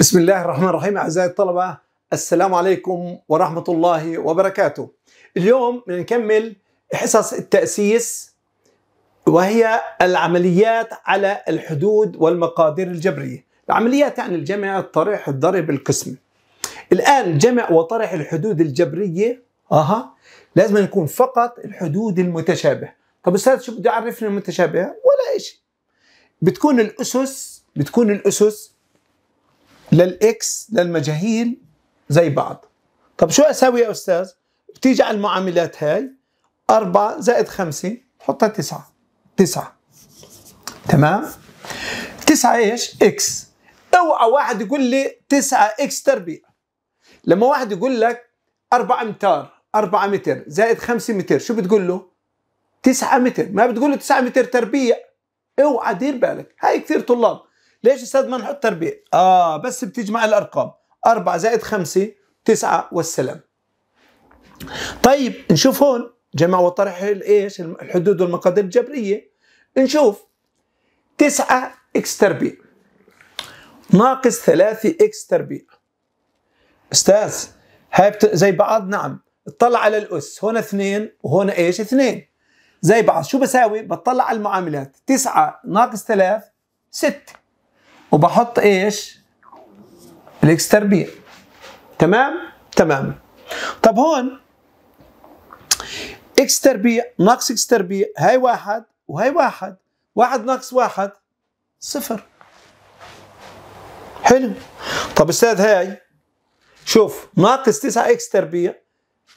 بسم الله الرحمن الرحيم أعزائي الطلبة السلام عليكم ورحمة الله وبركاته اليوم نكمل حصص التأسيس وهي العمليات على الحدود والمقادير الجبرية العمليات يعني الجمع الطرح الضرب القسم الآن جمع وطرح الحدود الجبرية أها لازم نكون فقط الحدود المتشابهة طب أستاذ شو بده يعرفني المتشابهة ولا شيء بتكون الأسس بتكون الأسس للاكس للمجاهيل زي بعض طب شو اساوي يا استاذ بتيجي على المعاملات هاي أربعة زائد خمسة حطها تسعة تسعة تمام تسعة ايش اكس اوعى واحد يقول لي تسعة اكس تربيع لما واحد يقول لك أربعة أمتار أربعة متر زائد خمسة متر شو بتقول له تسعة متر ما بتقول له تسعة متر تربيع اوعى دير بالك هاي كثير طلاب ليش استاذ ما نحط تربيع اه بس بتجمع الارقام 4 زائد 5 9 والسلام طيب نشوف هون جمع وطرح الايش الحدود والمقادير الجبريه نشوف 9 اكس تربيع ناقص 3 اكس تربيع استاذ هاي بت... زي بعض نعم اطلع على الاس هون اثنين وهون ايش اثنين زي بعض شو بساوي بطلع على المعاملات 9 ناقص 3 6 وبحط ايش الاكس تربيع تمام تمام طب هون اكس تربيع ناقص اكس تربيع هاي واحد وهي واحد واحد ناقص واحد صفر حلو طب استاذ هاي شوف ناقص 9 اكس تربيع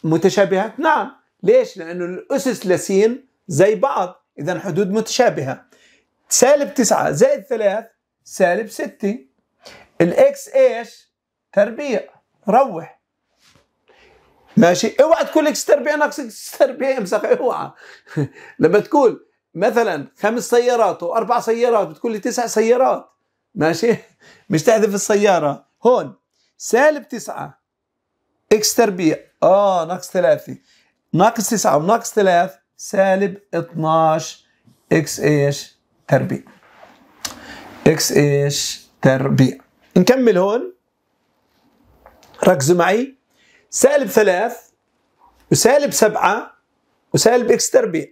متشابهات نعم ليش لانه الاسس لسين زي بعض اذا حدود متشابهه سالب 9 زائد 3 سالب 6 الاكس ايش تربيع روح ماشي اوعى تقول اكس تربيع ناقص اكس تربيع امسخ اوعى لما تقول مثلا خمس سيارات واربع سيارات بتقول لي تسع سيارات ماشي مش تحذف السياره هون سالب تسعة اكس تربيع اه ناقص ثلاثة ناقص تسعة وناقص ثلاث سالب 12 اكس ايش تربيع اكس ايش تربيع نكمل هون ركزوا معي سالب ثلاث وسالب سبعة وسالب اكس تربيع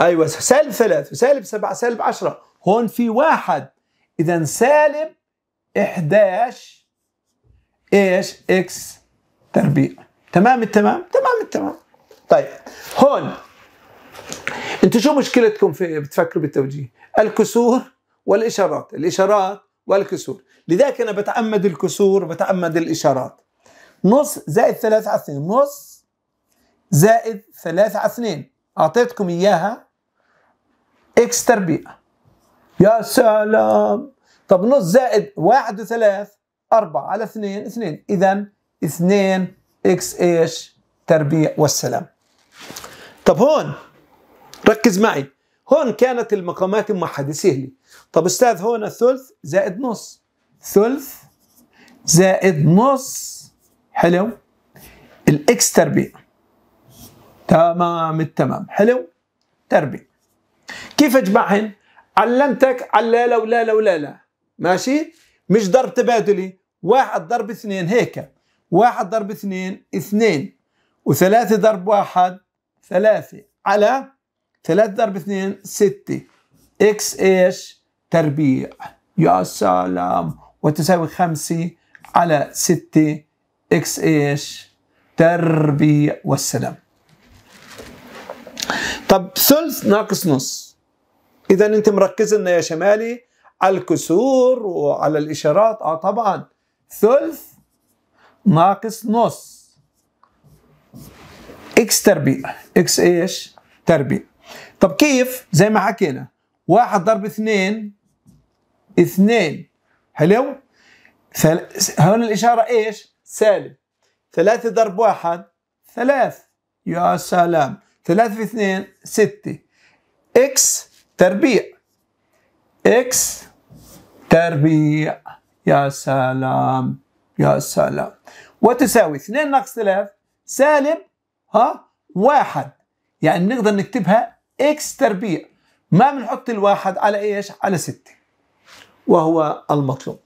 ايوه سالب ثلاث وسالب سبعة سالب عشرة هون في واحد اذا سالب 11 ايش اكس تربيع تمام التمام تمام التمام طيب هون انتم شو مشكلتكم في بتفكروا بالتوجيه الكسور والإشارات الإشارات والكسور لذلك أنا بتعمد الكسور بتعمد الإشارات نص زائد ثلاثة على اثنين نص زائد ثلاثة على اثنين أعطيتكم إياها إكس تربيع يا سلام طب نص زائد واحد وثلاث أربعة على اثنين اثنين إذا اثنين إكس إيش تربيع والسلام طب هون ركز معي هون كانت المقامات موحدة سهلة طب أستاذ هون ثلث زائد نص ثلث زائد نص حلو الإكس تربيع تمام التمام حلو تربيع كيف أجمعهن علمتك على لا لا لا لا لا ماشي مش ضرب تبادلي واحد ضرب اثنين هيك واحد ضرب اثنين اثنين وثلاثة ضرب واحد ثلاثة على 3 ضرب 2 6 اكس ايش تربيع يا سلام وتساوي 5 على 6 اكس ايش تربيع والسلام طب ثلث ناقص نص اذا انت مركز لنا يا شمالي على الكسور وعلى الاشارات اه طبعا ثلث ناقص نص اكس تربيع اكس ايش تربيع طب كيف زي ما حكينا واحد ضرب اثنين اثنين حلو ثل... هون الإشارة إيش سالب ثلاثة ضرب واحد ثلاث يا سلام ثلاثة في اثنين ستة إكس تربيع إكس تربيع يا سلام يا سلام وتساوي اثنين ناقص ثلاث سالب ها واحد يعني نقدر نكتبها اكس تربيع ما بنحط الواحد على ايش على ستة وهو المطلوب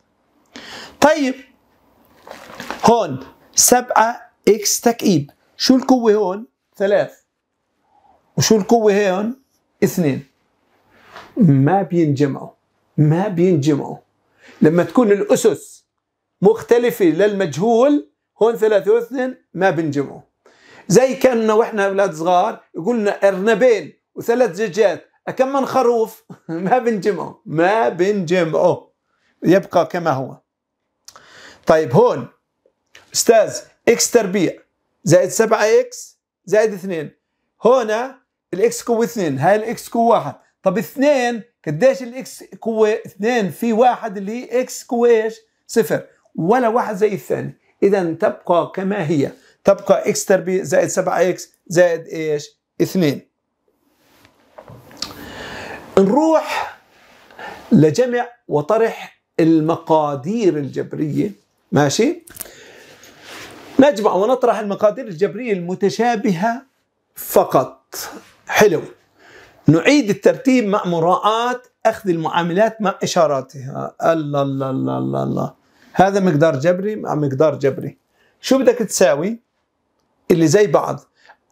طيب هون سبعة اكس تكئيب شو القوة هون ثلاث وشو القوة هون اثنين ما بينجمعوا ما بينجمعوا لما تكون الأسس مختلفة للمجهول هون ثلاثة واثنين ما بينجمعوا زي كأنه وإحنا أولاد صغار يقولنا أرنبين وثلاث دجاجات كم من خروف ما بنجمعه ما بنجمعه يبقى كما هو طيب هون أستاذ إكس تربيع زائد 7 إكس زائد 2 هنا الإكس قوة 2 هاي الإكس قوة 1 طب 2 قديش الإكس قوة 2 في واحد اللي هي إكس قوة إيش صفر ولا واحد زي الثاني إذا تبقى كما هي تبقى إكس تربيع زائد 7 إكس زائد إيش 2 نروح لجمع وطرح المقادير الجبرية ماشي نجمع ونطرح المقادير الجبرية المتشابهة فقط حلو نعيد الترتيب مع مراعاة أخذ المعاملات مع إشاراتها الله الله الله الله, الله. هذا مقدار جبري مع مقدار جبري شو بدك تساوي اللي زي بعض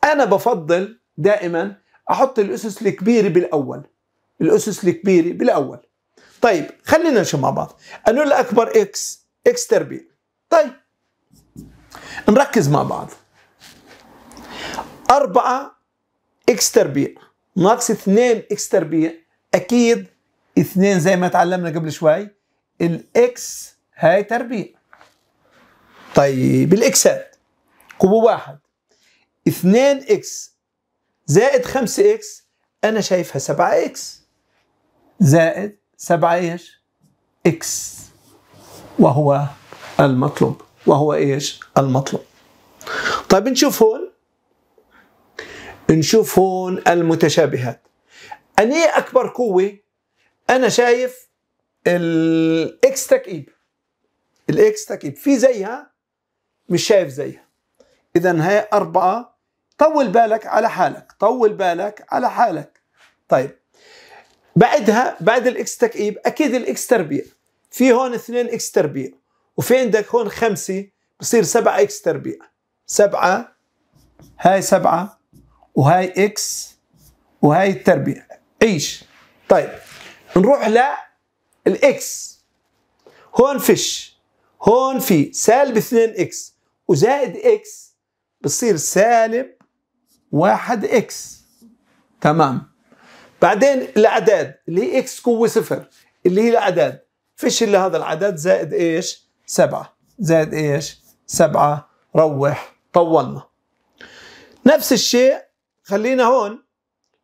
أنا بفضل دائما أحط الأسس الكبيرة بالأول الاسس الكبيره بالاول طيب خلينا نشوف مع بعض انو الاكبر اكس اكس تربيع طيب نركز مع بعض أربعة اكس تربيع ناقص 2 اكس تربيع اكيد 2 زي ما تعلمنا قبل شوي الاكس هاي تربيع طيب الاكسات كوبو واحد 2 اكس زائد 5 اكس انا شايفها 7 اكس زائد 7 ايش؟ اكس وهو المطلوب وهو ايش؟ المطلوب. طيب نشوف هون نشوف هون المتشابهات. أني أكبر قوة أنا شايف الإكس تكئيب. الإكس تكئيب في زيها مش شايف زيها. إذا هي أربعة طول بالك على حالك، طول بالك على حالك. طيب بعدها بعد الاكس تكعيب إيه؟ اكيد الاكس تربيع في هون اثنين اكس تربيع وفي عندك هون خمسة بصير سبعة اكس تربيع سبعة هاي سبعة وهاي اكس وهاي التربيع عيش طيب نروح الاكس هون فيش هون في سالب 2 اكس وزائد اكس بصير سالب 1 اكس تمام بعدين الاعداد اللي هي اكس قوه صفر اللي هي الاعداد فيش الا هذا العدد زائد ايش؟ سبعه زائد ايش؟ سبعه روح طولنا نفس الشيء خلينا هون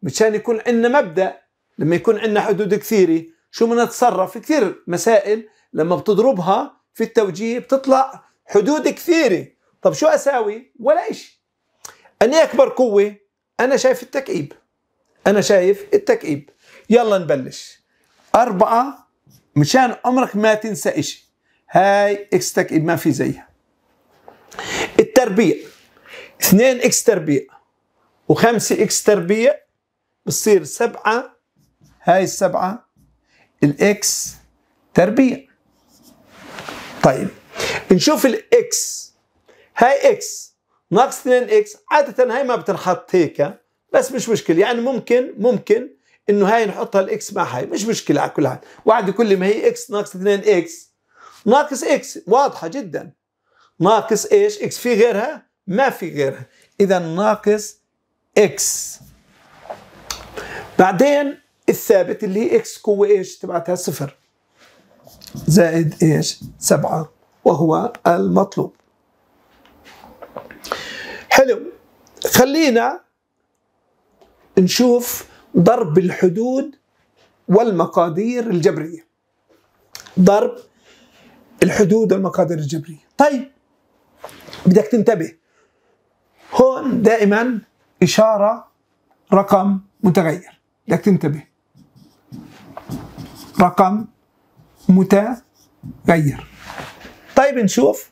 مشان يكون عندنا مبدا لما يكون عندنا حدود كثيره شو بدنا نتصرف كثير مسائل لما بتضربها في التوجيه بتطلع حدود كثيره طب شو اساوي ولا شيء اني اكبر قوه انا شايف التكعيب انا شايف التكئيب يلا نبلش اربعه مشان عمرك ما تنسى اشي هاي اكس تكئيب ما في زيها التربيع 2 اكس تربيع و5 اكس تربيع بتصير سبعة هاي السبعة الاكس تربيع طيب نشوف الاكس هاي اكس ناقص 2 اكس عادة هاي ما بتنحط هيك بس مش مشكله يعني ممكن ممكن انه هاي نحطها الاكس مع هاي مش مشكله على كل حال يقول كل ما هي اكس ناقص 2 اكس ناقص اكس واضحه جدا ناقص ايش اكس في غيرها ما في غيرها اذا ناقص اكس بعدين الثابت اللي هي اكس قوه ايش تبعتها صفر زائد ايش سبعة وهو المطلوب حلو خلينا نشوف ضرب الحدود والمقادير الجبريه ضرب الحدود والمقادير الجبريه طيب بدك تنتبه هون دائما اشاره رقم متغير بدك تنتبه رقم متغير طيب نشوف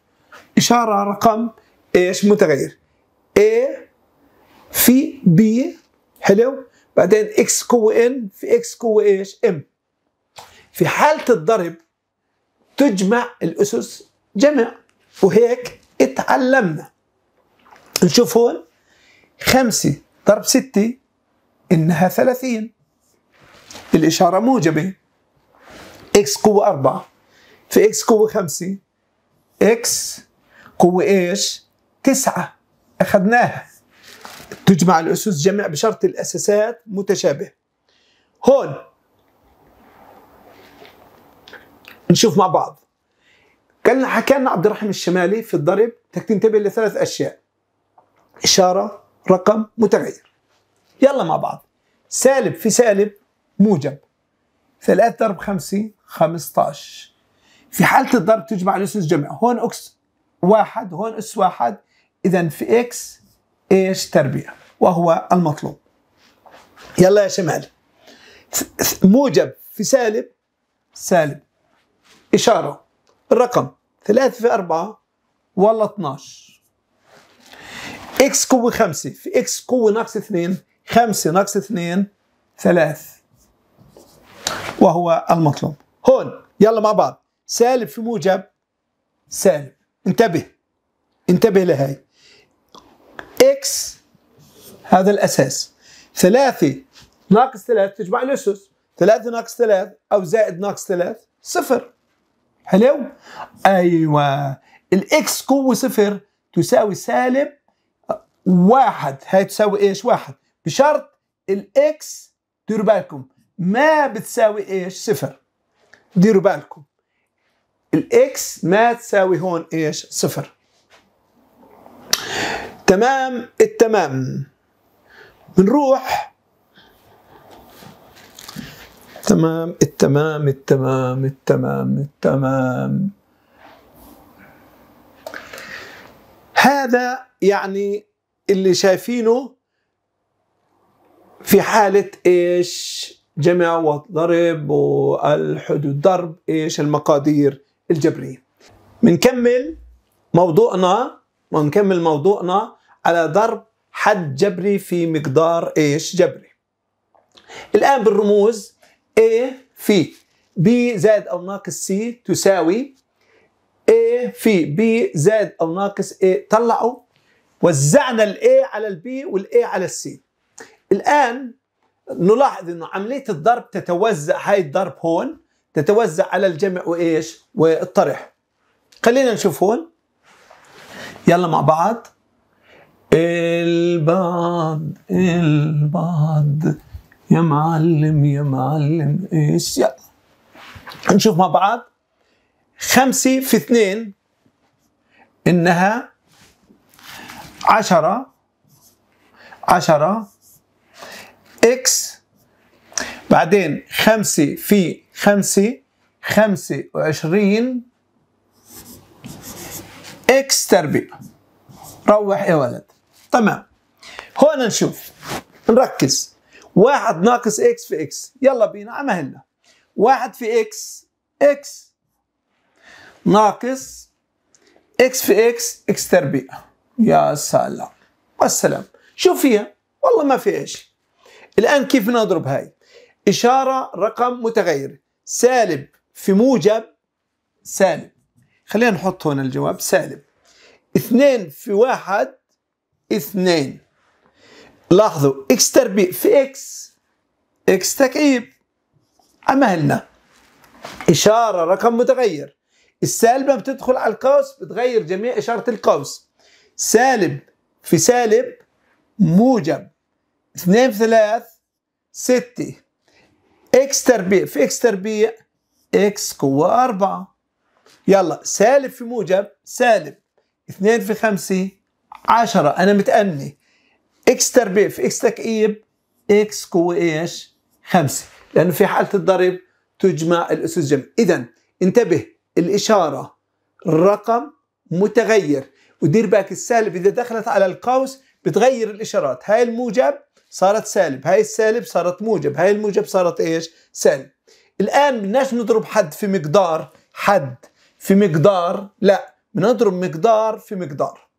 إشارة رقم إيش متغير A في B حلو بعدين اكس قوه ان في اكس قوه ايش ام في حاله الضرب تجمع الاسس جمع وهيك اتعلمنا نشوف هون خمسة ضرب ستة إنها ثلاثين الإشارة موجبة إكس قوة أربعة في إكس قوة خمسة إكس قوة إيش تسعة أخذناها تجمع الأسس جمع بشرط الأساسات متشابه هون نشوف مع بعض كان حكى عبد الرحيم الشمالي في الضرب بدك تنتبه لثلاث أشياء إشارة رقم متغير يلا مع بعض سالب في سالب موجب ثلاثة ضرب خمسة 15 في حالة الضرب تجمع الأسس جمع هون أكس واحد هون أس واحد إذا في إكس ايش تربيه وهو المطلوب يلا يا شمال موجب في سالب سالب إشارة الرقم 3 في 4 ولا 12 إكس قوة 5 في إكس قوة ناقص 2 5 ناقص 2 3 وهو المطلوب هون يلا مع بعض سالب في موجب سالب انتبه انتبه لهي اكس هذا الاساس ثلاثة ناقص ثلاث تجمع الاسس ثلاثة ناقص ثلاث او زائد ناقص ثلاث صفر حلو ايوه الاكس قوة صفر تساوي سالب واحد هاي تساوي ايش واحد بشرط الاكس ديروا بالكم ما بتساوي ايش صفر ديروا بالكم الاكس ما تساوي هون ايش صفر تمام التمام بنروح تمام التمام التمام التمام التمام هذا يعني اللي شايفينه في حالة ايش جمع وضرب والحدود ضرب ايش المقادير الجبرية بنكمل موضوعنا ونكمل موضوعنا على ضرب حد جبري في مقدار ايش جبري الآن بالرموز A في B زائد أو ناقص C تساوي A في B زائد أو ناقص A طلعوا وزعنا ال A على ال B وال A على ال C الآن نلاحظ أنه عملية الضرب تتوزع هاي الضرب هون تتوزع على الجمع وإيش والطرح خلينا نشوف هون يلا مع بعض البعض البعض يا معلم يا معلم ايش يلا نشوف مع بعض خمسة في اثنين انها عشرة عشرة اكس بعدين خمسة في خمسة خمسة وعشرين اكس تربيع روح يا ولد تمام هون نشوف نركز واحد ناقص اكس في اكس يلا بينا على واحد في اكس اكس ناقص اكس في اكس اكس تربيع يا سلام والسلام شو فيها والله ما في ايش الان كيف نضرب هاي اشاره رقم متغير سالب في موجب سالب خلينا نحط هنا الجواب سالب اثنين في واحد اثنين لاحظوا اكس تربيع في اكس اكس تكعيب عملنا إشارة رقم متغير السالبة بتدخل على القوس بتغير جميع إشارة القوس سالب في سالب موجب اثنين في ثلاث ستة اكس تربيع في اكس تربيع اكس قوة أربعة يلا سالب في موجب سالب اثنين في خمسة 10 انا متأني اكس تربيع في اكس تكئيب اكس قوة ايش؟ 5 لأنه في حالة الضرب تجمع الأسس جمع إذا انتبه الإشارة الرقم متغير ودير بالك السالب إذا دخلت على القوس بتغير الإشارات هاي الموجب صارت سالب هاي السالب صارت موجب هاي الموجب صارت إيش سالب الآن بدناش نضرب حد في مقدار حد في مقدار لا بنضرب مقدار في مقدار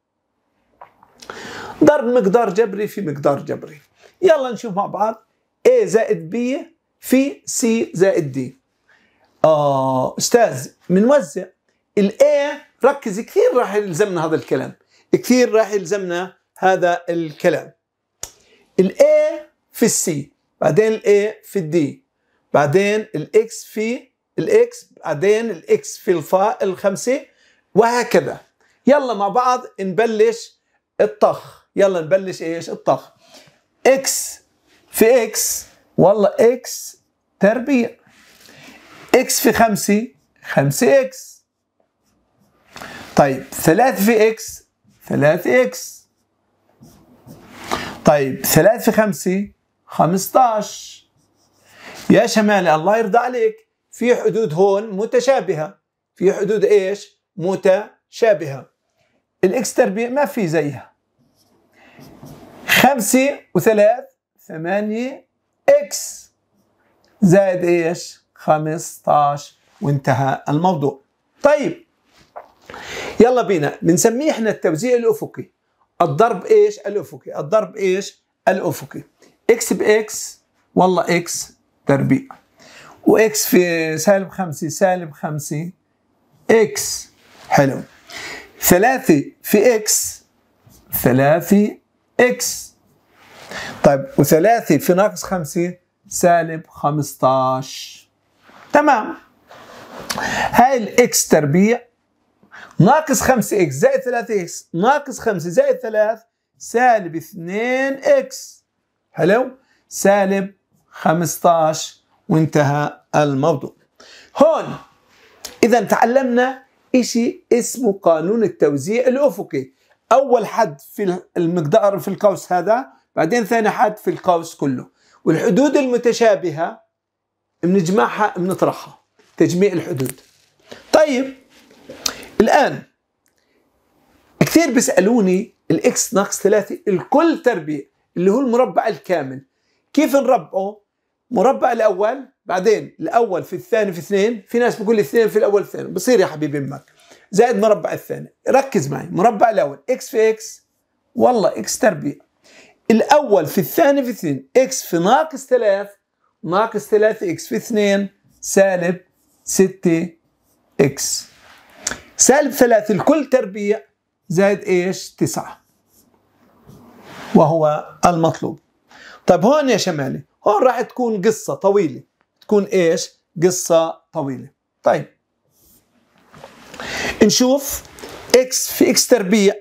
ضرب مقدار جبري في مقدار جبري يلا نشوف مع بعض A زائد B في C زائد D آه أستاذ وزع ال A ركز كثير راح يلزمنا هذا الكلام كثير راح يلزمنا هذا الكلام ال A في السي بعدين ال A في الدي بعدين الإكس في الإكس بعدين الإكس في الفاء الخمسة وهكذا يلا مع بعض نبلش الطخ يلا نبلش ايش الطخ اكس في اكس والله اكس تربيع اكس في خمسة خمسة اكس طيب ثلاثة في اكس ثلاثة اكس طيب ثلاثة في خمسة خمستاش يا شمالي الله يرضى عليك في حدود هون متشابهة في حدود ايش متشابهة الاكس تربيع ما في زيها خمسة وثلاث ثمانية اكس زائد ايش؟ خمستاش وانتهى الموضوع طيب يلا بينا بنسميه احنا التوزيع الافقي الضرب ايش؟ الافقي الضرب ايش؟ الافقي اكس باكس والله اكس تربيع واكس في سالب خمسة سالب خمسة اكس حلو ثلاثة في إكس ثلاثة إكس طيب وثلاثة في ناقص خمسة سالب 15 تمام هاي الإكس تربيع ناقص 5 إكس زائد 3 إكس ناقص 5 زائد 3 سالب 2 إكس حلو سالب 15 وانتهى الموضوع هون إذا تعلمنا شيء اسمه قانون التوزيع الأفقي أول حد في المقدار في القوس هذا بعدين ثاني حد في القوس كله والحدود المتشابهة بنجمعها بنطرحها تجميع الحدود طيب الآن كثير بيسألوني الإكس ناقص ثلاثة الكل تربيع اللي هو المربع الكامل كيف نربعه؟ مربع الأول بعدين الاول في الثاني في اثنين في ناس بيقول اثنين في الاول اثنين الثاني بصير يا حبيبي امك زائد مربع الثاني ركز معي مربع الاول اكس في اكس والله اكس تربيع الاول في الثاني في اثنين اكس في ناقص ثلاث ناقص ثلاثة اكس في اثنين سالب ستة اكس سالب ثلاث الكل تربيع زائد ايش تسعة وهو المطلوب طيب هون يا شمالي هون راح تكون قصة طويلة تكون ايش قصة طويلة طيب نشوف اكس في اكس تربيع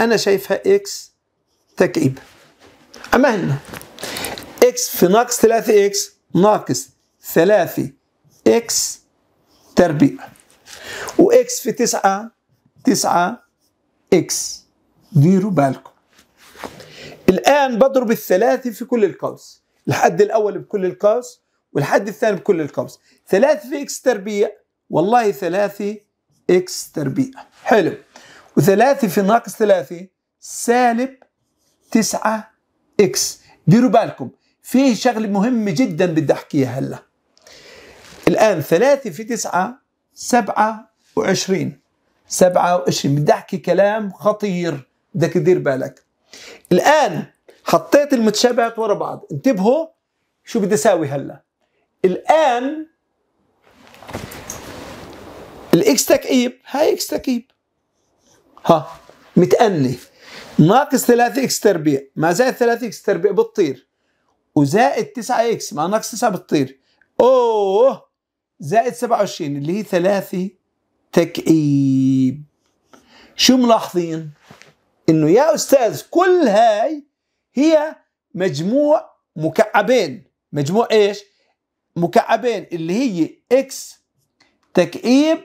انا شايفها اكس تكعيب اما هنا اكس في ناقص 3 اكس ناقص 3 اكس تربيع واكس في 9 9 اكس ديروا بالكم الان بضرب الثلاثة في كل القوس الحد الاول بكل القوس والحد الثاني بكل الكومس ثلاثة في اكس تربيع والله ثلاثة اكس تربيع حلو وثلاثة في ناقص ثلاثة سالب تسعة اكس ديروا بالكم فيه شغلة مهمة جدا بدي احكيها هلا الآن ثلاثة في تسعة سبعة وعشرين سبعة وعشرين بدي احكي كلام خطير بدك تدير بالك الآن حطيت المتشابهات ورا بعض انتبهوا شو بدي اساوي هلا الآن الإكس تكعيب هاي إكس تكعيب ها متأني ناقص 3 إكس تربيع ما زائد 3 إكس تربيع بتطير وزائد 9 إكس ما ناقص 9 بتطير أوه زائد 27 اللي هي 3 تكعيب شو ملاحظين؟ انه يا استاذ كل هاي هي مجموع مكعبين مجموع ايش؟ مكعبين اللي هي اكس تكعيب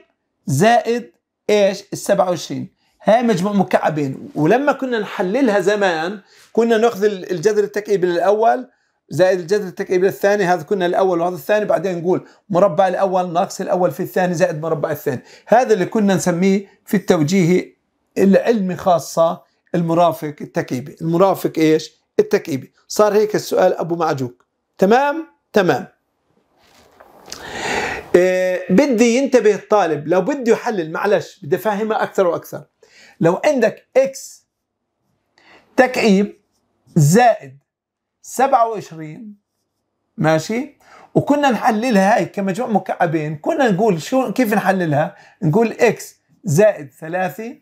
زائد ايش ال 27 هاي مجموع مكعبين ولما كنا نحللها زمان كنا ناخذ الجذر التكئيبي للاول زائد الجذر التكئيبي للثاني هذا كنا الاول وهذا الثاني بعدين نقول مربع الاول ناقص الاول في الثاني زائد مربع الثاني هذا اللي كنا نسميه في التوجيه العلمي خاصه المرافق التكعيبي المرافق ايش التكعيبي صار هيك السؤال ابو معجوك تمام تمام إيه، بدي ينتبه الطالب لو بده يحلل معلش بدي افهمها اكثر واكثر لو عندك اكس تكعيب زائد 27 ماشي وكنا نحللها هاي كمجموع مكعبين كنا نقول شو كيف نحللها نقول اكس زائد 3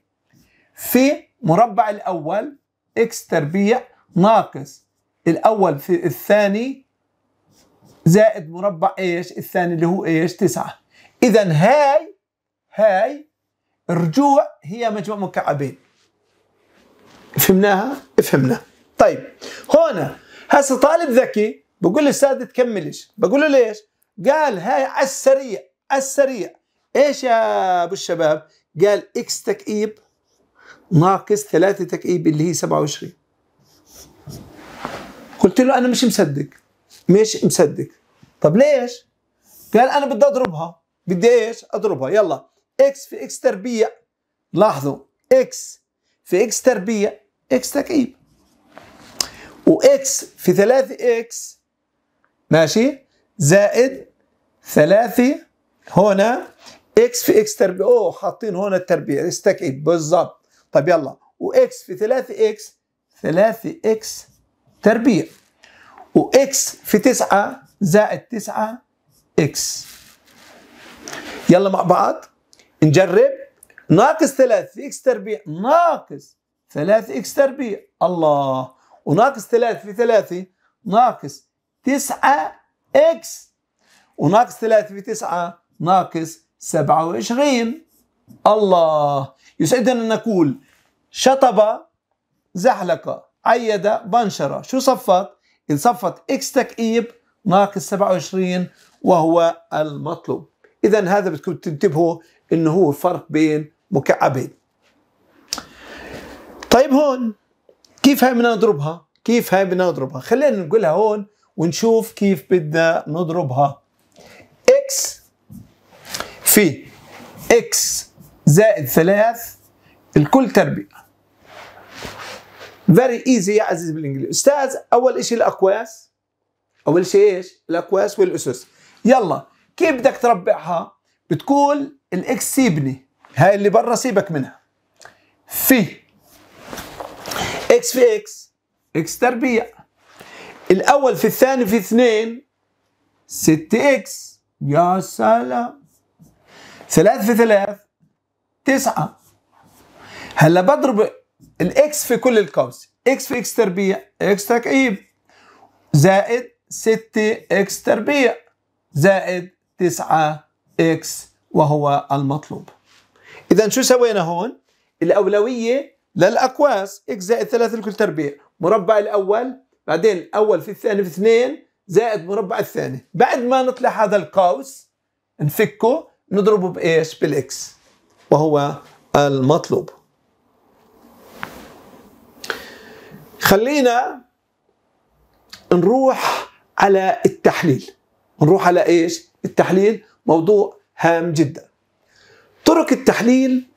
في مربع الاول اكس تربيع ناقص الاول في الثاني زائد مربع ايش الثاني اللي هو ايش تسعة اذا هاي هاي الرجوع هي مجموع مكعبين فهمناها فهمنا طيب هنا هسه طالب ذكي بقول استاذ تكملش بقول له ليش قال هاي على السريع على السريع ايش يا ابو الشباب قال اكس تكئيب ناقص ثلاثة تكئيب اللي هي 27 قلت له انا مش مصدق مش مصدق طب ليش قال انا بدي اضربها بدي ايش اضربها يلا اكس في اكس تربيع لاحظوا اكس في اكس تربيع اكس تكعيب واكس في 3 اكس ماشي زائد 3 هنا اكس في اكس تربيع اوه حاطين هنا التربيع اكس تكعيب بالظبط طب يلا واكس في 3 اكس 3 اكس تربيع واكس في 9 زائد 9 اكس يلا مع بعض نجرب ناقص 3 في اكس تربيع ناقص 3 اكس تربيع الله وناقص 3 في 3 ناقص 9 اكس وناقص 3 في 9 ناقص 27 الله يسعدنا ان نقول شطب زحلق عيد بنشرة شو صفت انصفت اكس تكئيب ناقص 27 وهو المطلوب اذا هذا بدكم تنتبهوا انه هو فرق بين مكعبين طيب هون كيف هاي بدنا نضربها كيف هاي بدنا نضربها خلينا نقولها هون ونشوف كيف بدنا نضربها اكس في اكس زائد ثلاث الكل تربيع فيري ايزي يا عزيز بالانجليزي استاذ اول شيء الاكواس اول شيء ايش الاكواس والاسس يلا كيف بدك تربعها بتقول الاكس سيبني هاي اللي برا سيبك منها في اكس في اكس اكس تربيع الاول في الثاني في اثنين 6 اكس يا سلام ثلاث في ثلاث تسعة هلا بضرب الاكس في كل القوس اكس في اكس تربيع اكس تكعيب زائد 6 اكس تربيع زائد 9 اكس وهو المطلوب اذا شو سوينا هون الاولويه للاقواس اكس زائد 3 لكل تربيع مربع الاول بعدين الاول في الثاني في اثنين زائد مربع الثاني بعد ما نطلع هذا القوس نفكه نضربه بايش بالاكس وهو المطلوب خلينا نروح على التحليل نروح على ايش التحليل موضوع هام جدا طرق التحليل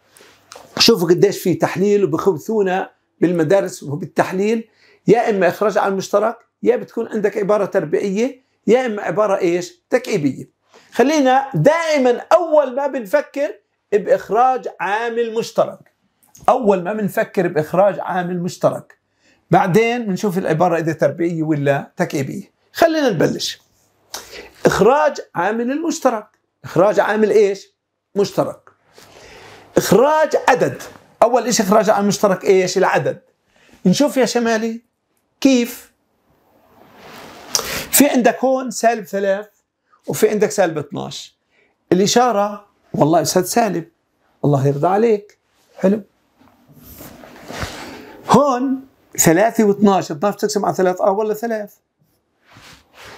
شوفوا قديش في تحليل وبخبثونا بالمدارس وبالتحليل يا اما اخراج عن المشترك يا بتكون عندك عباره تربيعيه يا اما عباره ايش تكعيبيه خلينا دائما اول ما بنفكر باخراج عامل مشترك اول ما بنفكر باخراج عامل مشترك بعدين نشوف العبارة إذا تربيعية ولا تكعيبية خلينا نبلش إخراج عامل المشترك إخراج عامل إيش؟ مشترك إخراج عدد أول إيش إخراج عامل مشترك إيش؟ العدد نشوف يا شمالي كيف في عندك هون سالب ثلاث وفي عندك سالب 12 الإشارة والله أستاذ سالب الله يرضى عليك حلو هون 3 و12 12 تقسم على 3 اه ولا 3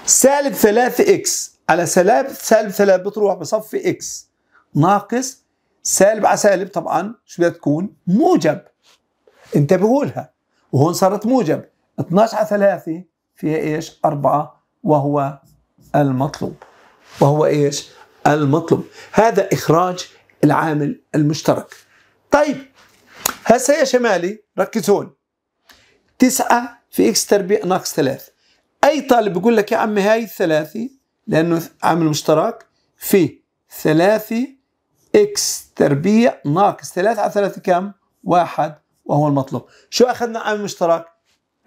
سالب 3 اكس على سالب سالب 3 بتروح بصفي اكس ناقص سالب على سالب طبعا شو بدها تكون موجب انتبهوا لها وهون صارت موجب 12 على 3 فيها ايش 4 وهو المطلوب وهو ايش المطلوب هذا اخراج العامل المشترك طيب هسه يا شمالي ركزون هون تسعة في اكس تربيع ناقص ثلاث اي طالب يقول لك يا عمي هاي الثلاثي لانه عامل مشترك في ثلاثي اكس تربيع ناقص ثلاثة على ثلاثة كم؟ واحد وهو المطلوب شو اخذنا عامل مشترك؟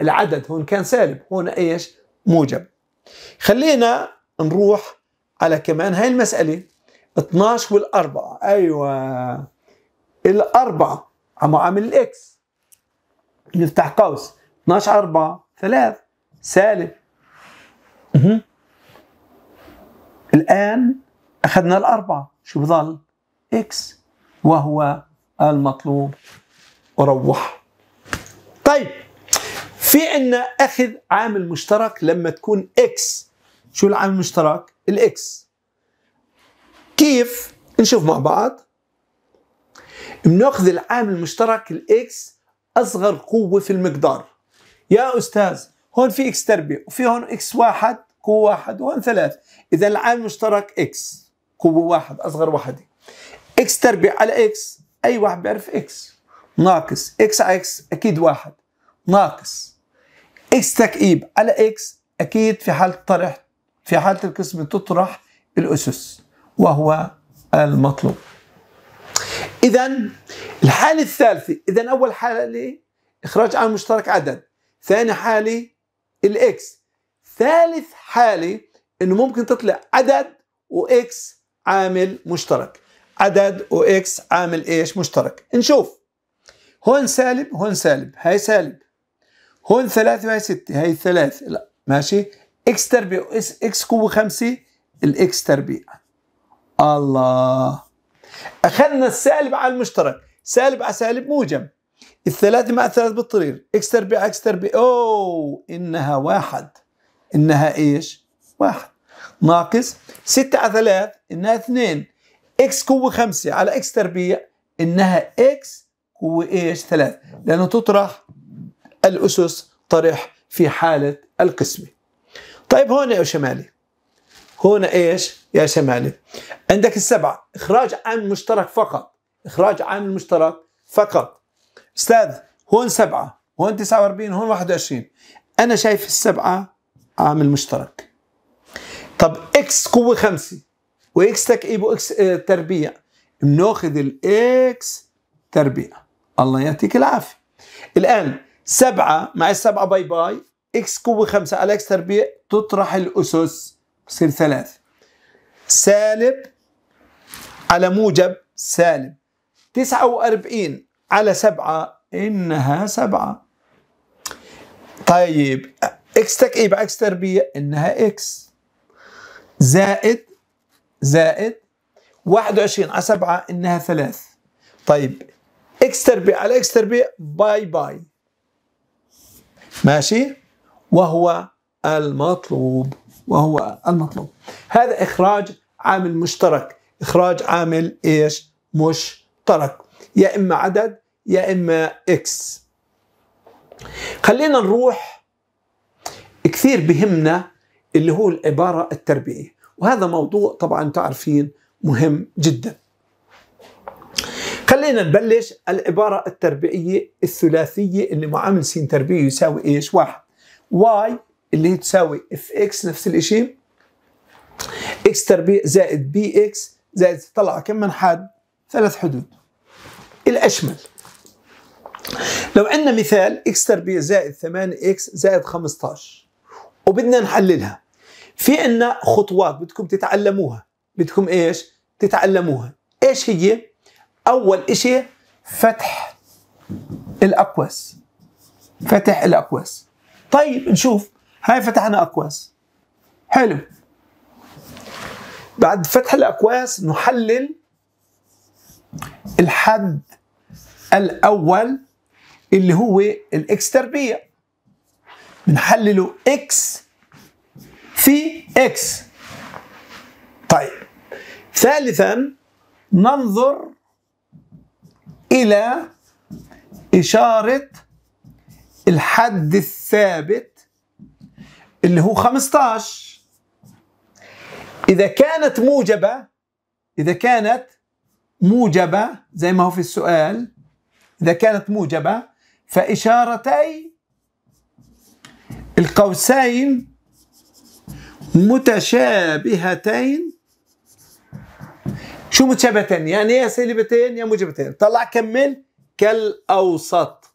العدد هون كان سالب هون ايش؟ موجب خلينا نروح على كمان هاي المسألة 12 والأربعة أيوة الأربعة عم عامل الإكس نفتح قوس 12 4 3 سالب الآن أخذنا الأربعة شو بضل إكس وهو المطلوب وروح طيب في عنا أخذ عامل مشترك لما تكون إكس شو العامل المشترك الإكس كيف نشوف مع بعض بناخذ العامل المشترك الإكس أصغر قوة في المقدار يا أستاذ هون في إكس تربيع وفي هون إكس واحد قوة واحد وهون ثلاث إذا العامل المشترك إكس قوة واحد أصغر وحدة إكس تربيع على إكس أي واحد بيعرف إكس ناقص إكس على إكس أكيد واحد ناقص إكس تكئيب على إكس أكيد في حالة طرح في حالة القسم تطرح الأسس وهو المطلوب إذا الحالة الثالثة إذا أول حالة إخراج عامل مشترك عدد ثاني حالة الاكس ثالث حالة انه ممكن تطلع عدد واكس عامل مشترك عدد واكس عامل ايش مشترك نشوف هون سالب هون سالب هاي سالب هون ثلاثة وهي ستة هاي ثلاث لا ماشي اكس تربيع اكس كوب خمسة الاكس تربيع الله اخذنا السالب على المشترك سالب على سالب موجب الثلاثة مع الثلاث بتطير اكس تربيع اكس تربيع اوه انها واحد انها ايش واحد ناقص ستة على ثلاث انها اثنين اكس قوة خمسة على اكس تربيع انها اكس قوة ايش ثلاث لانه تطرح الاسس طرح في حالة القسمة طيب هون يا شمالي هون ايش يا شمالي عندك السبعة اخراج عامل مشترك فقط اخراج عامل مشترك فقط استاذ هون سبعه هون 49 هون 21 انا شايف السبعه عامل مشترك طب اكس قوه خمسه واكس تكعيب واكس آه، تربيع بناخذ الاكس تربيع الله يعطيك العافيه الان سبعه مع السبعه باي باي اكس قوه خمسه على اكس تربيع تطرح الاسس بصير ثلاث سالب على موجب سالب 49 على سبعة إنها سبعة طيب إكس تكعيب إيه على إكس تربية إنها إكس زائد زائد 21 على 7 إنها ثلاث طيب إكس تربيع على إكس تربيع باي باي ماشي وهو المطلوب وهو المطلوب هذا إخراج عامل مشترك إخراج عامل إيش مشترك يا إما عدد يا اما اكس خلينا نروح كثير بهمنا اللي هو العباره التربيعيه وهذا موضوع طبعا تعرفين مهم جدا خلينا نبلش العبارة التربيعية الثلاثية اللي معامل س تربيعي يساوي ايش؟ واحد واي اللي هي تساوي اف اكس نفس الاشي اكس تربيع زائد بي اكس زائد طلع كم من حد؟ ثلاث حدود الأشمل لو عندنا مثال اكس تربيع زائد 8 اكس زائد 15 وبدنا نحللها في عندنا خطوات بدكم تتعلموها بدكم ايش تتعلموها ايش هي اول اشي فتح الاقواس فتح الاقواس طيب نشوف هاي فتحنا اقواس حلو بعد فتح الاقواس نحلل الحد الاول اللي هو الاكس تربيع بنحلله اكس في اكس طيب ثالثا ننظر الى اشاره الحد الثابت اللي هو 15 اذا كانت موجبه اذا كانت موجبه زي ما هو في السؤال اذا كانت موجبه فإشارتي القوسين متشابهتين شو متشابهتين يعني يا سالبتين يا موجبتين طلع كمل كالأوسط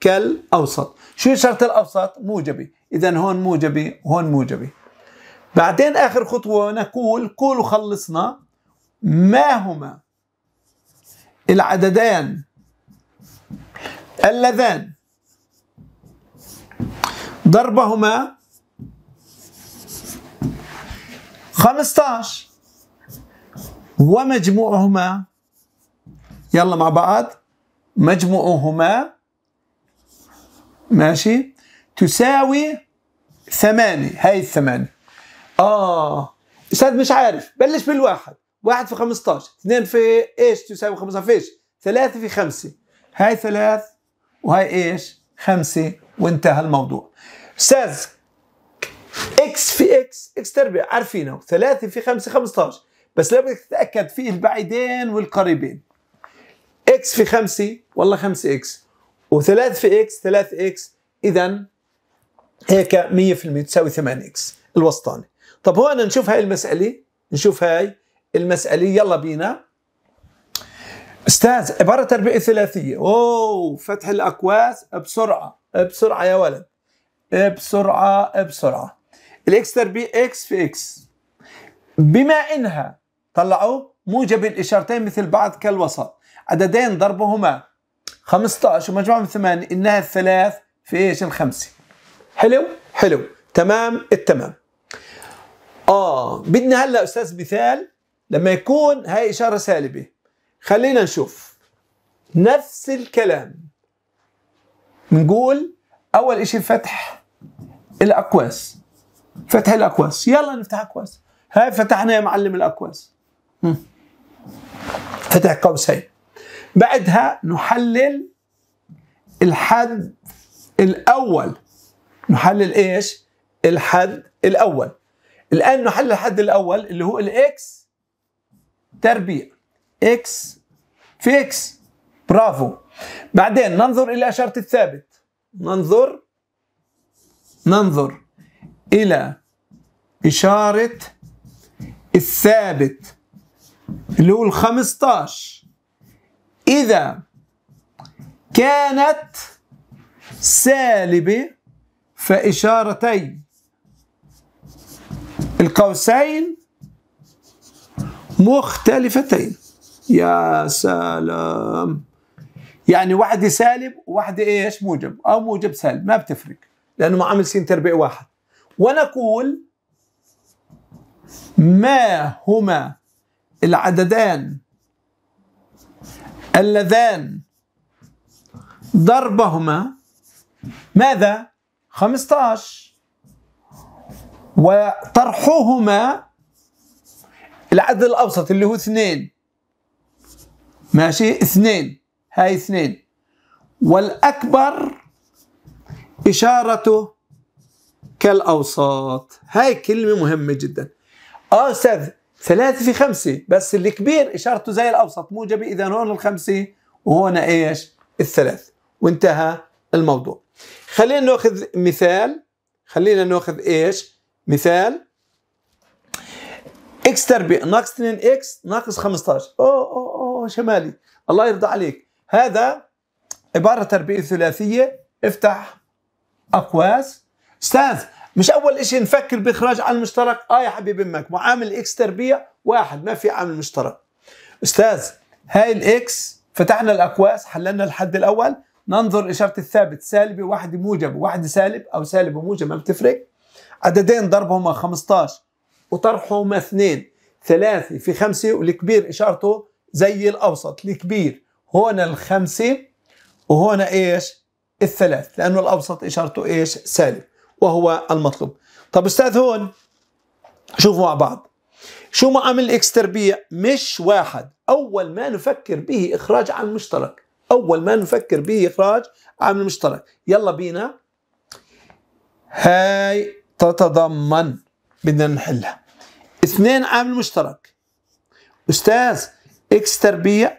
كالأوسط شو شرط الأوسط موجبي إذا هون موجبي هون موجبي بعدين آخر خطوة نقول قولوا خلصنا ما هما العددان اللذان ضربهما 15 ومجموعهما يلا مع بعض مجموعهما ماشي تساوي ثمانية هاي الثمانية آه أستاذ مش عارف بلش بالواحد واحد في 15 اثنين في ايش تساوي 15 فيش ثلاثة في خمسة هاي ثلاث وهي ايش؟ خمسة وانتهى الموضوع استاذ اكس في اكس اكس تربيع عارفينه 3 في 5 15 بس بدك تتاكد في البعيدين والقريبين اكس في 5 والله 5 اكس و3 في اكس 3 اكس اذا هيك 100% تساوي 8 اكس الوسطاني طب هون نشوف هاي المساله نشوف هاي المساله يلا بينا استاذ عباره تربيه ثلاثيه اوه فتح الاكواس بسرعه بسرعه يا ولد بسرعه بسرعه الاكس تربيع اكس في اكس بما انها طلعوا موجب الاشارتين مثل بعض كالوسط عددين ضربهما 15 ومجموعة من 8 انها الثلاث في ايش الخمسه حلو حلو تمام التمام اه بدنا هلا استاذ مثال لما يكون هاي اشاره سالبه خلينا نشوف نفس الكلام نقول اول اشي فتح الاكواس فتح الاكواس يلا نفتح اكواس هاي فتحنا يا معلم الاكواس فتح قوسين بعدها نحلل الحد الاول نحلل ايش الحد الاول الان نحلل الحد الاول اللي هو الاكس تربيع اكس في اكس برافو بعدين ننظر الى اشاره الثابت ننظر ننظر الى اشاره الثابت اللي هو ال 15 اذا كانت سالبه فاشارتي القوسين مختلفتين يا سلام يعني واحد سالب وواحد ايش موجب او موجب سالب ما بتفرق لانه ما عامل سين تربيع واحد ونقول ما هما العددان اللذان ضربهما ماذا 15 وطرحهما العدد الأوسط اللي هو اثنين ماشي اثنين هاي اثنين والأكبر إشارته كالأوساط هاي كلمة مهمة جدا آه أستاذ ثلاثة في خمسة بس الكبير إشارته زي الأوسط موجبة إذا هون الخمسة وهون إيش الثلاث وانتهى الموضوع خلينا ناخذ مثال خلينا ناخذ إيش مثال اكس تربيع ناقص 2 اكس ناقص 15 اوه اوه اوه شمالي الله يرضى عليك هذا عباره تربيع ثلاثيه افتح اقواس استاذ مش اول شيء نفكر باخراج عامل مشترك اه يا حبيب امك معامل اكس تربيع واحد ما في عامل مشترك استاذ هاي الاكس فتحنا الاقواس حللنا الحد الاول ننظر اشاره الثابت سالبي واحد موجب واحد سالب او سالب وموجب ما بتفرق عددين ضربهما 15 وطرحهم اثنين ثلاثة في خمسة والكبير إشارته زي الأوسط الكبير هون الخمسة وهنا إيش الثلاث لأنه الأوسط إشارته إيش سالب وهو المطلوب طب أستاذ هون شوفوا مع بعض شو معامل إكس تربيع مش واحد أول ما نفكر به إخراج عن مشترك أول ما نفكر به إخراج عامل مشترك يلا بينا هاي تتضمن بدنا نحلها اثنين عامل مشترك أستاذ إكس تربيع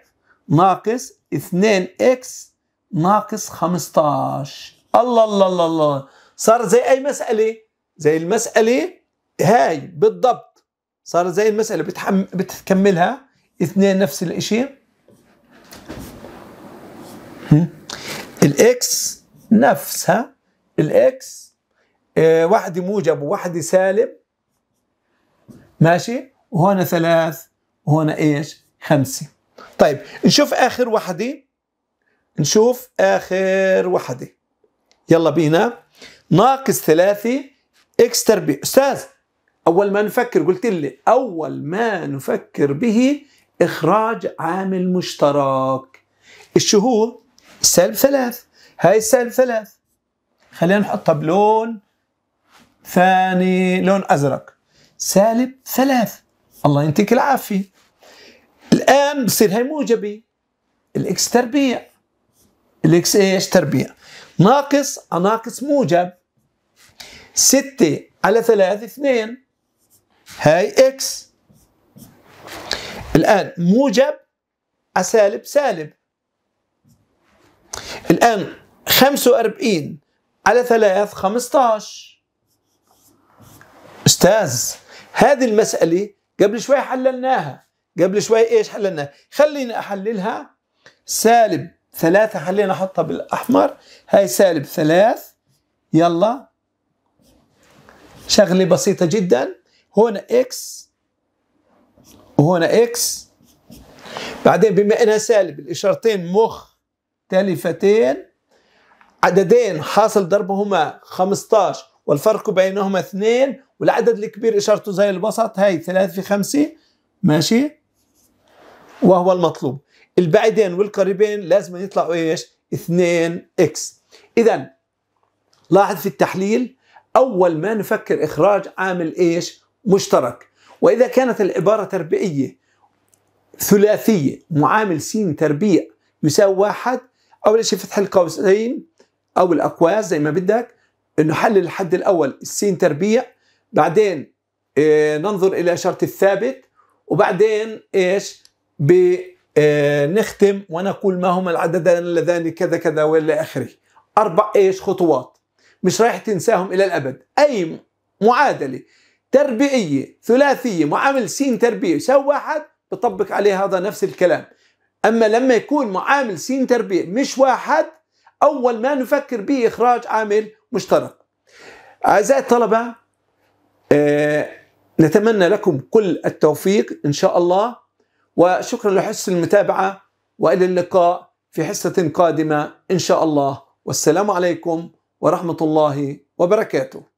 ناقص اثنين إكس ناقص 15 الله الله الله الله صار زي أي مسألة زي المسألة هاي بالضبط صار زي المسألة بتحم... بتكملها اثنين نفس الاشي الاكس نفسها الاكس آه واحدة موجب وواحدة سالب ماشي وهنا ثلاث وهنا ايش خمسة طيب نشوف اخر وحدة نشوف اخر وحدة يلا بينا ناقص ثلاثة اكس تربيع استاذ اول ما نفكر قلت لي اول ما نفكر به اخراج عامل مشترك الشهور سالب ثلاث هاي سالب ثلاث خلينا نحطها بلون ثاني لون ازرق سالب ثلاث الله ينتك العافية الآن بصير هي موجبة الإكس تربيع الإكس إيش تربيع ناقص ناقص موجب ستة على ثلاث اثنين هاي إكس الآن موجب سالب سالب الآن 45 على ثلاث 15 أستاذ هذه المسألة قبل شوي حللناها قبل شوي ايش حللناها خلينا احللها سالب ثلاثة خلينا احطها بالاحمر هاي سالب ثلاث يلا شغلة بسيطة جدا هنا اكس وهنا اكس بعدين بما انها سالب الاشارتين مختلفتين عددين حاصل ضربهما 15 والفرق بينهما 2 والعدد الكبير إشارته زي البسط هاي ثلاثة في خمسة ماشي وهو المطلوب البعيدين والقريبين لازم يطلعوا إيش 2 إكس إذا لاحظ في التحليل أول ما نفكر إخراج عامل إيش مشترك وإذا كانت العبارة تربيعية ثلاثية معامل س تربيع يساوي واحد أول شيء فتح القوسين أو الاقواس زي ما بدك إنه حل الحد الأول السين تربيع بعدين آه، ننظر الى شرط الثابت وبعدين ايش إيه نختم ونقول ما هما العددان اللذان كذا كذا والى اخره اربع ايش خطوات مش رايح تنساهم الى الابد اي معادله تربيعيه ثلاثيه معامل س تربيعي يساوي واحد بطبق عليه هذا نفس الكلام اما لما يكون معامل س تربيع مش واحد اول ما نفكر به اخراج عامل مشترك اعزائي الطلبه آه، نتمنى لكم كل التوفيق إن شاء الله وشكرا لحسن المتابعة وإلى اللقاء في حصة قادمة إن شاء الله والسلام عليكم ورحمة الله وبركاته